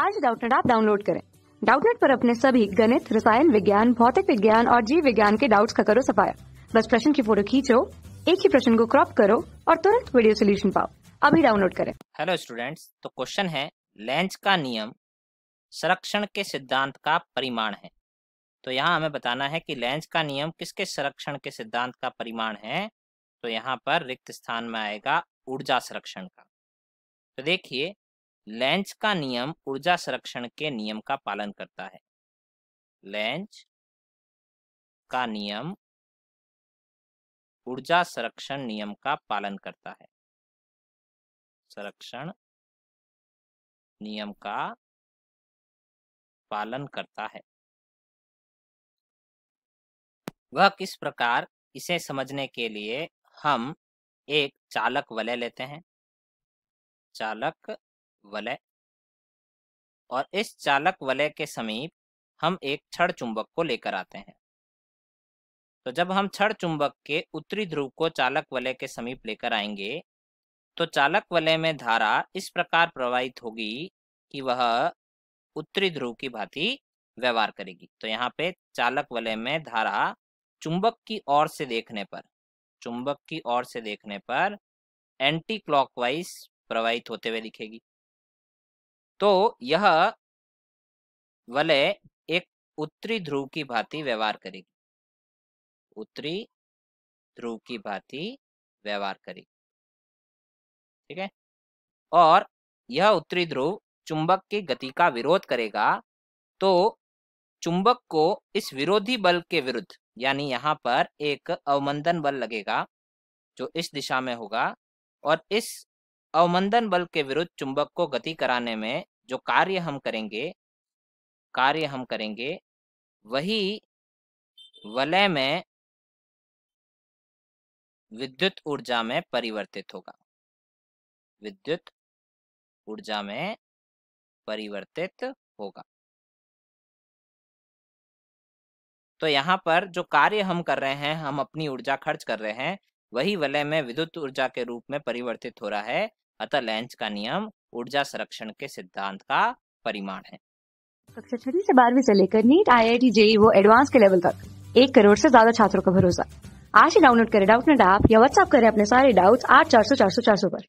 आज डाउटनेट आप डाउनलोड करें डाउटनेट पर अपने सभी गणित रसायन विज्ञान भौतिक विज्ञान और जीव विज्ञान के डाउट्स का करो सफाया बस प्रश्न की फोटो खींचो एक ही प्रश्न को क्रॉप करो और तुरंत वीडियो सोल्यूशन पाओ अभी डाउनलोड करें हेलो स्टूडेंट्स तो क्वेश्चन है लेंच का नियम संरक्षण के सिद्धांत का परिमाण है तो यहाँ हमें बताना है कि लेंच का नियम किसके संरक्षण के सिद्धांत का परिमाण है तो यहाँ पर रिक्त स्थान में आएगा ऊर्जा संरक्षण का तो देखिए लेंच का नियम ऊर्जा संरक्षण के नियम का पालन करता है लेंच का नियम ऊर्जा संरक्षण नियम का पालन करता है संरक्षण नियम का पालन करता है वह किस प्रकार इसे समझने के लिए हम एक चालक वलय लेते हैं चालक वलय और इस चालक वलय के समीप हम एक छड़ चुंबक को लेकर आते हैं तो जब हम छड़ चुंबक के उत्तरी ध्रुव को चालक वलय के समीप लेकर आएंगे तो चालक वलय में धारा इस प्रकार प्रवाहित होगी कि वह उत्तरी ध्रुव की भांति व्यवहार करेगी तो यहाँ पे चालक वलय में धारा चुंबक की ओर से देखने पर चुंबक की ओर से देखने पर एंटी क्लॉकवाइज प्रवाहित होते हुए दिखेगी तो यह वलय एक उत्तरी ध्रुव की भांति व्यवहार करेगी उत्तरी ध्रुव की भांति व्यवहार करेगी ठीक है और यह उत्तरी ध्रुव चुंबक की गति का विरोध करेगा तो चुंबक को इस विरोधी बल के विरुद्ध यानी यहाँ पर एक अवमंदन बल लगेगा जो इस दिशा में होगा और इस अवमंदन बल के विरुद्ध चुंबक को गति कराने में जो कार्य हम करेंगे कार्य हम करेंगे वही वलय में विद्युत ऊर्जा में परिवर्तित होगा विद्युत ऊर्जा में परिवर्तित होगा तो यहां पर जो कार्य हम कर रहे हैं हम अपनी ऊर्जा खर्च कर रहे हैं वही वलय में विद्युत ऊर्जा के रूप में परिवर्तित हो रहा है अतः लेंच का नियम ऊर्जा संरक्षण के सिद्धांत का परिमाण है कक्षा छठी से बारहवीं से लेकर NEET IIT JEE वो एडवांस के लेवल तक एक करोड़ से ज्यादा छात्रों का भरोसा आज ही डाउनलोड करें डाउट नेट ऐप या व्हाट्सएप करें अपने सारे डाउट्स आठ चार सौ चार सौ चार सौ पर